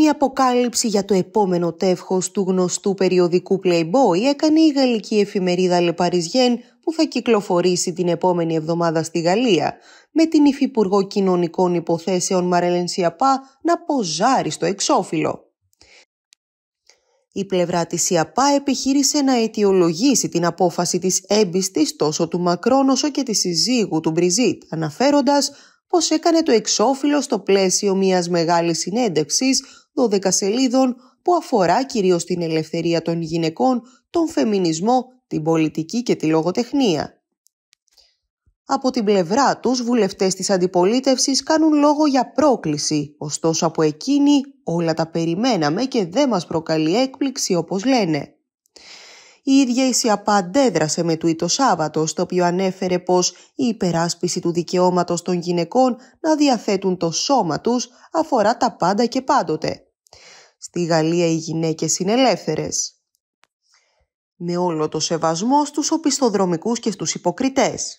Μια αποκάλυψη για το επόμενο τεύχος του γνωστού περιοδικού Playboy έκανε η γαλλική εφημερίδα Le Parisien που θα κυκλοφορήσει την επόμενη εβδομάδα στη Γαλλία, με την Υφυπουργό Κοινωνικών Υποθέσεων Μαρελέν Σιαπά να ποζάρει στο εξώφυλλο. Η πλευρά της Σιαπά επιχείρησε να αιτιολογήσει την απόφαση της έμπιστης τόσο του Μακρόν όσο και της συζύγου του Μπριζίτ, αναφέροντας πως έκανε το εξώφυλλο στο πλαίσιο μιας μεγάλης συνέντευξης 12 σελίδων που αφορά κυρίως την ελευθερία των γυναικών, τον φεμινισμό, την πολιτική και τη λογοτεχνία. Από την πλευρά τους, βουλευτές της αντιπολίτευσης κάνουν λόγο για πρόκληση, ωστόσο από εκείνη όλα τα περιμέναμε και δεν μας προκαλεί έκπληξη όπως λένε. Η ίδια η ΣΥΑΠΑ αντέδρασε με το Σάββατο, στο οποίο ανέφερε πως η υπεράσπιση του δικαιώματος των γυναικών να διαθέτουν το σώμα τους αφορά τα πάντα και πάντοτε. Στη Γαλλία οι γυναίκες είναι ελεύθερες. Με όλο το σεβασμό στους οπισθοδρομικούς και στους υποκριτές.